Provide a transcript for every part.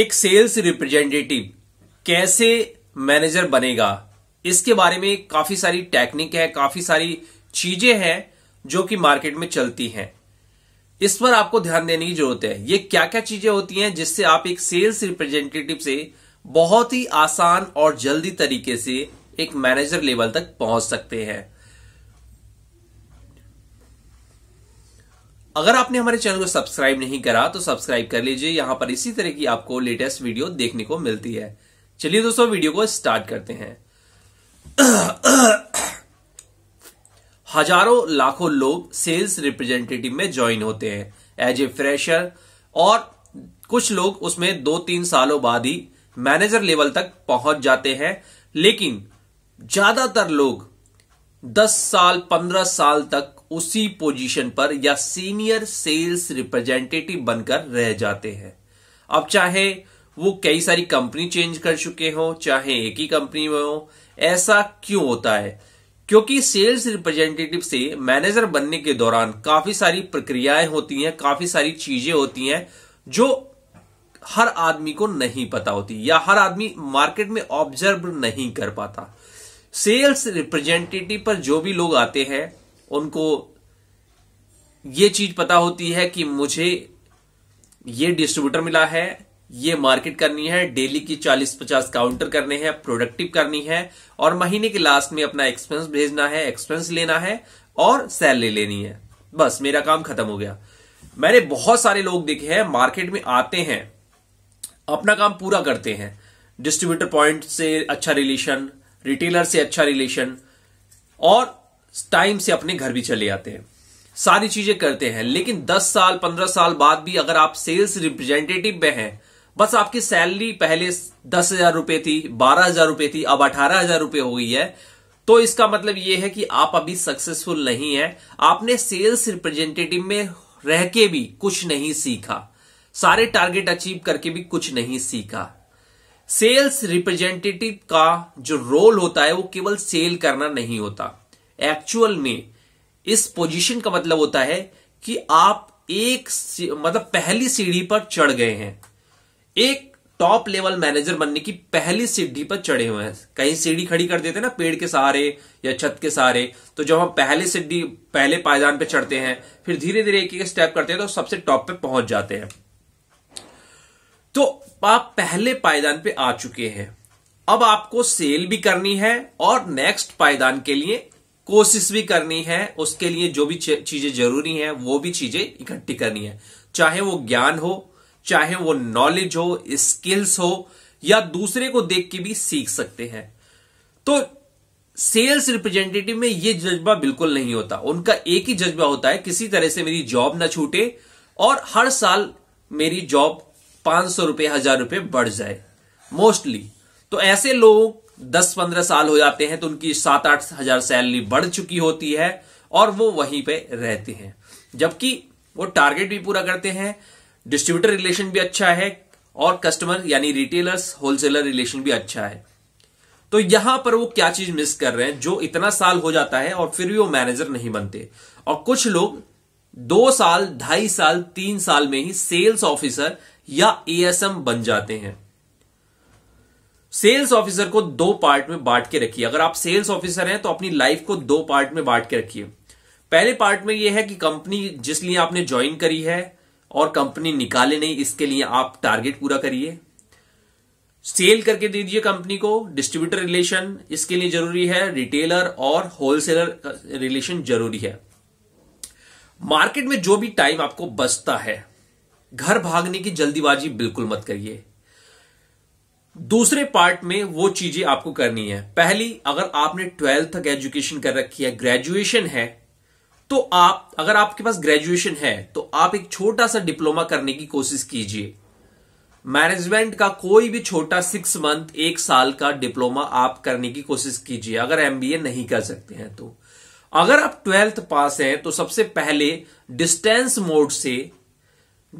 एक sales representative कैसे manager बनेगा इसके बारे में काफी सारी टेक्निक है काफी सारी चीजें हैं जो कि मार्केट में चलती हैं इस पर आपको ध्यान देने की जरूरत है ये क्या क्या चीजें होती हैं जिससे आप एक सेल्स रिप्रेजेंटेटिव से बहुत ही आसान और जल्दी तरीके से एक मैनेजर लेवल तक पहुंच सकते हैं अगर आपने हमारे चैनल को सब्सक्राइब नहीं करा तो सब्सक्राइब कर लीजिए यहाँ पर इसी तरह की आपको लेटेस्ट वीडियो देखने को मिलती है चलिए दोस्तों वीडियो को स्टार्ट करते हैं हजारों लाखों लोग सेल्स रिप्रेजेंटेटिव में ज्वाइन होते हैं एज ए फ्रेशर और कुछ लोग उसमें दो तीन सालों बाद ही मैनेजर लेवल तक पहुंच जाते हैं लेकिन ज्यादातर लोग 10 साल 15 साल तक उसी पोजीशन पर या सीनियर सेल्स रिप्रेजेंटेटिव बनकर रह जाते हैं अब चाहे वो कई सारी कंपनी चेंज कर चुके हों चाहे एक ही कंपनी में हो ऐसा क्यों होता है क्योंकि सेल्स रिप्रेजेंटेटिव से मैनेजर बनने के दौरान काफी सारी प्रक्रियाएं होती हैं काफी सारी चीजें होती हैं जो हर आदमी को नहीं पता होती या हर आदमी मार्केट में ऑब्जर्व नहीं कर पाता सेल्स रिप्रेजेंटेटिव पर जो भी लोग आते हैं उनको ये चीज पता होती है कि मुझे ये डिस्ट्रीब्यूटर मिला है ये मार्केट करनी है डेली की 40-50 काउंटर करने हैं प्रोडक्टिव करनी है और महीने के लास्ट में अपना एक्सपेंस भेजना है एक्सपेंस लेना है और सैलरी लेनी है बस मेरा काम खत्म हो गया मैंने बहुत सारे लोग देखे हैं मार्केट में आते हैं अपना काम पूरा करते हैं डिस्ट्रीब्यूटर पॉइंट से अच्छा रिलेशन रिटेलर से अच्छा रिलेशन और टाइम से अपने घर भी चले आते हैं सारी चीजें करते हैं लेकिन 10 साल 15 साल बाद भी अगर आप सेल्स रिप्रेजेंटेटिव में हैं बस आपकी सैलरी पहले दस हजार रुपए थी बारह हजार रुपए थी अब अठारह हजार रुपए हो गई है तो इसका मतलब यह है कि आप अभी सक्सेसफुल नहीं है आपने सेल्स रिप्रेजेंटेटिव में रह के भी कुछ नहीं सीखा सारे टारगेट अचीव करके भी कुछ नहीं सीखा सेल्स रिप्रेजेंटेटिव का जो रोल होता है वो केवल सेल करना नहीं होता एक्चुअल में इस पोजीशन का मतलब होता है कि आप एक मतलब पहली सीढ़ी पर चढ़ गए हैं एक टॉप लेवल मैनेजर बनने की पहली सीढ़ी पर चढ़े हुए हैं कहीं सीढ़ी खड़ी कर देते हैं ना पेड़ के सहारे या छत के सहारे तो जब हम पहले सीढ़ी पहले पायदान पे चढ़ते हैं फिर धीरे धीरे एक एक स्टेप करते हैं तो सबसे टॉप पे पहुंच जाते हैं तो आप पहले पायदान पे आ चुके हैं अब आपको सेल भी करनी है और नेक्स्ट पायदान के लिए कोशिश भी करनी है उसके लिए जो भी चीजें जरूरी हैं वो भी चीजें इकट्ठी करनी है चाहे वो ज्ञान हो चाहे वो नॉलेज हो स्किल्स हो या दूसरे को देख के भी सीख सकते हैं तो सेल्स रिप्रेजेंटेटिव में ये जज्बा बिल्कुल नहीं होता उनका एक ही जज्बा होता है किसी तरह से मेरी जॉब ना छूटे और हर साल मेरी जॉब पांच सौ रुपये हजार रुपये बढ़ जाए मोस्टली तो ऐसे लोगों दस पंद्रह साल हो जाते हैं तो उनकी सात आठ हजार सैलरी बढ़ चुकी होती है और वो वहीं पे रहते हैं जबकि वो टारगेट भी पूरा करते हैं डिस्ट्रीब्यूटर रिलेशन भी अच्छा है और कस्टमर यानी रिटेलर्स होलसेलर रिलेशन भी अच्छा है तो यहां पर वो क्या चीज मिस कर रहे हैं जो इतना साल हो जाता है और फिर भी वो मैनेजर नहीं बनते और कुछ लोग दो साल ढाई साल तीन साल में ही सेल्स ऑफिसर या एएसएम बन जाते हैं सेल्स ऑफिसर को दो पार्ट में बांट के रखिए अगर आप सेल्स ऑफिसर हैं तो अपनी लाइफ को दो पार्ट में बांट के रखिए पहले पार्ट में यह है कि कंपनी जिस लिए आपने ज्वाइन करी है और कंपनी निकाले नहीं इसके लिए आप टारगेट पूरा करिए सेल करके दे दीजिए कंपनी को डिस्ट्रीब्यूटर रिलेशन इसके लिए जरूरी है रिटेलर और होलसेलर रिलेशन जरूरी है मार्केट में जो भी टाइम आपको बचता है घर भागने की जल्दीबाजी बिल्कुल मत करिए दूसरे पार्ट में वो चीजें आपको करनी है पहली अगर आपने ट्वेल्थ तक एजुकेशन कर रखी है ग्रेजुएशन है तो आप अगर आपके पास ग्रेजुएशन है तो आप एक छोटा सा डिप्लोमा करने की कोशिश कीजिए मैनेजमेंट का कोई भी छोटा सिक्स मंथ एक साल का डिप्लोमा आप करने की कोशिश कीजिए अगर एमबीए नहीं कर सकते हैं तो अगर आप ट्वेल्थ पास हैं तो सबसे पहले डिस्टेंस मोड से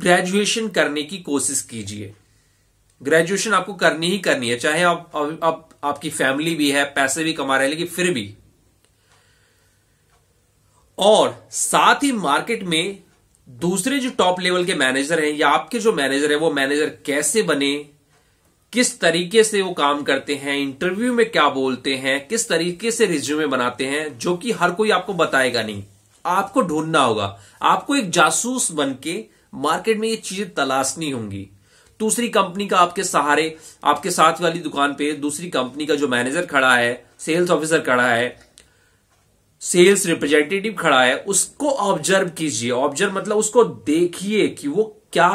ग्रेजुएशन करने की कोशिश कीजिए ग्रेजुएशन आपको करनी ही करनी है चाहे आप, आप, आप आपकी फैमिली भी है पैसे भी कमा रहे हैं लेकिन फिर भी और साथ ही मार्केट में दूसरे जो टॉप लेवल के मैनेजर हैं या आपके जो मैनेजर हैं वो मैनेजर कैसे बने किस तरीके से वो काम करते हैं इंटरव्यू में क्या बोलते हैं किस तरीके से रिज्यूमे बनाते हैं जो कि हर कोई आपको बताएगा नहीं आपको ढूंढना होगा आपको एक जासूस बन के मार्केट में ये चीजें तलाशनी होंगी दूसरी कंपनी का आपके सहारे आपके साथ वाली दुकान पे दूसरी कंपनी का जो मैनेजर खड़ा है सेल्स ऑफिसर खड़ा है सेल्स रिप्रेजेंटेटिव खड़ा है उसको ऑब्जर्व कीजिए ऑब्जर्व मतलब उसको देखिए कि वो क्या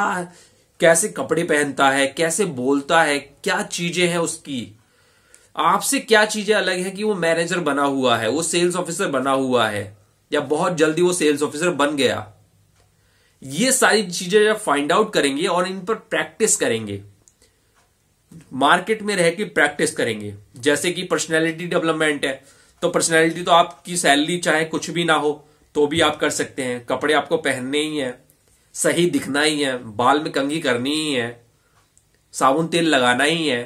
कैसे कपड़े पहनता है कैसे बोलता है क्या चीजें हैं उसकी आपसे क्या चीजें अलग है कि वो मैनेजर बना हुआ है वो सेल्स ऑफिसर बना हुआ है या बहुत जल्दी वो सेल्स ऑफिसर बन गया ये सारी चीजें जब फाइंड आउट करेंगे और इन पर प्रैक्टिस करेंगे मार्केट में रह के प्रैक्टिस करेंगे जैसे कि पर्सनैलिटी डेवलपमेंट है तो पर्सनैलिटी तो आपकी सैलरी चाहे कुछ भी ना हो तो भी आप कर सकते हैं कपड़े आपको पहनने ही हैं सही दिखना ही है बाल में कंघी करनी ही है साबुन तेल लगाना ही है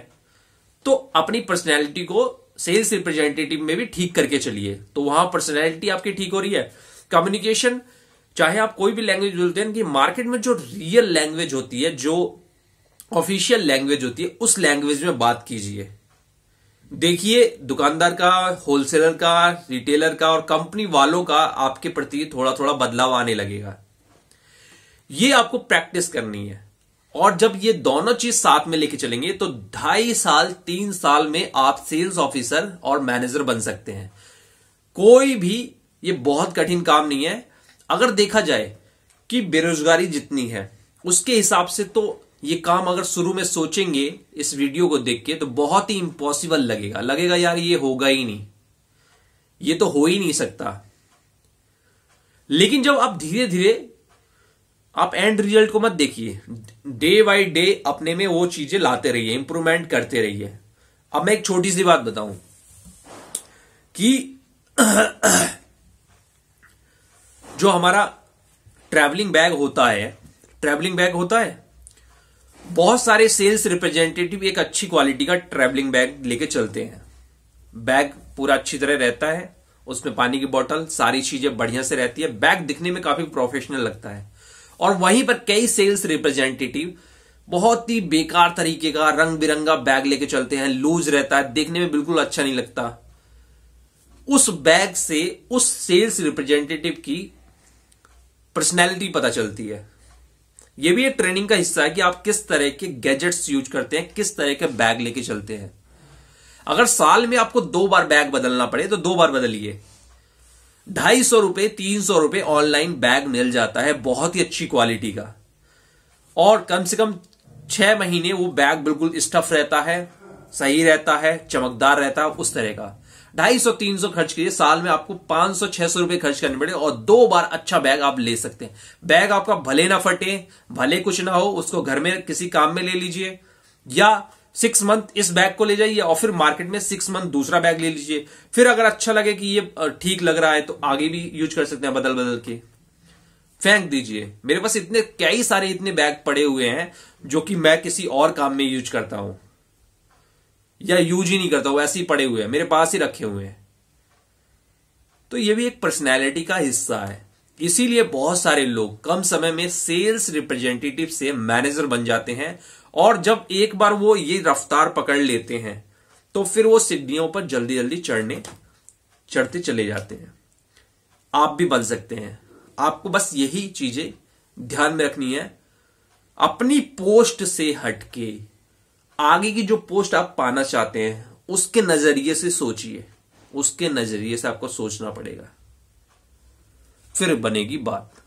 तो अपनी पर्सनैलिटी को सेल्स रिप्रेजेंटेटिव में भी ठीक करके चलिए तो वहां पर्सनैलिटी आपकी ठीक हो रही है कम्युनिकेशन चाहे आप कोई भी लैंग्वेज बोलते हैं कि मार्केट में जो रियल लैंग्वेज होती है जो ऑफिशियल लैंग्वेज होती है उस लैंग्वेज में बात कीजिए देखिए दुकानदार का होलसेलर का रिटेलर का और कंपनी वालों का आपके प्रति थोड़ा थोड़ा बदलाव आने लगेगा ये आपको प्रैक्टिस करनी है और जब ये दोनों चीज साथ में लेके चलेंगे तो ढाई साल तीन साल में आप सेल्स ऑफिसर और मैनेजर बन सकते हैं कोई भी ये बहुत कठिन काम नहीं है अगर देखा जाए कि बेरोजगारी जितनी है उसके हिसाब से तो ये काम अगर शुरू में सोचेंगे इस वीडियो को देख के तो बहुत ही इम्पॉसिबल लगेगा लगेगा यार ये होगा ही नहीं ये तो हो ही नहीं सकता लेकिन जब आप धीरे धीरे आप एंड रिजल्ट को मत देखिए डे बाय डे अपने में वो चीजें लाते रहिए इंप्रूवमेंट करते रहिए अब मैं एक छोटी सी बात बताऊं कि जो हमारा ट्रैवलिंग बैग होता है ट्रैवलिंग बैग होता है बहुत सारे सेल्स रिप्रेजेंटेटिव एक अच्छी क्वालिटी का ट्रैवलिंग बैग लेके चलते हैं बैग पूरा अच्छी तरह रहता है उसमें पानी की बोतल सारी चीजें बढ़िया से रहती है बैग दिखने में काफी प्रोफेशनल लगता है और वहीं पर कई सेल्स रिप्रेजेंटेटिव बहुत ही बेकार तरीके का रंग बिरंगा बैग लेके चलते हैं लूज रहता है देखने में बिल्कुल अच्छा नहीं लगता उस बैग से उस सेल्स रिप्रेजेंटेटिव की पर्सनैलिटी पता चलती है यह भी एक ट्रेनिंग का हिस्सा है कि आप किस तरह के गैजेट्स यूज करते हैं किस तरह के बैग लेके चलते हैं अगर साल में आपको दो बार बैग बदलना पड़े तो दो बार बदलिए ढाई सौ रुपए तीन सौ रुपए ऑनलाइन बैग मिल जाता है बहुत ही अच्छी क्वालिटी का और कम से कम छह महीने वो बैग बिल्कुल स्टफ रहता है सही रहता है चमकदार रहता है उस तरह का ढाई सौ तीन सौ खर्च कीजिए साल में आपको पांच सौ छह सौ रुपए खर्च करने पड़े और दो बार अच्छा बैग आप ले सकते हैं बैग आपका भले ना फटे भले कुछ ना हो उसको घर में किसी काम में ले लीजिए या सिक्स मंथ इस बैग को ले जाइए और फिर मार्केट में सिक्स मंथ दूसरा बैग ले लीजिए फिर अगर अच्छा लगे कि ये ठीक लग रहा है तो आगे भी यूज कर सकते हैं बदल बदल के फेंक दीजिए मेरे पास इतने कई सारे इतने बैग पड़े हुए हैं जो कि मैं किसी और काम में यूज करता हूं या यूज ही नहीं करता वो ऐसे ही पड़े हुए हैं मेरे पास ही रखे हुए हैं तो ये भी एक पर्सनैलिटी का हिस्सा है इसीलिए बहुत सारे लोग कम समय में सेल्स रिप्रेजेंटेटिव से मैनेजर बन जाते हैं और जब एक बार वो ये रफ्तार पकड़ लेते हैं तो फिर वो सीढ़ियों पर जल्दी जल्दी चढ़ने चढ़ते चले जाते हैं आप भी बन सकते हैं आपको बस यही चीजें ध्यान में रखनी है अपनी पोस्ट से हटके आगे की जो पोस्ट आप पाना चाहते हैं उसके नजरिए से सोचिए उसके नजरिए से आपको सोचना पड़ेगा फिर बनेगी बात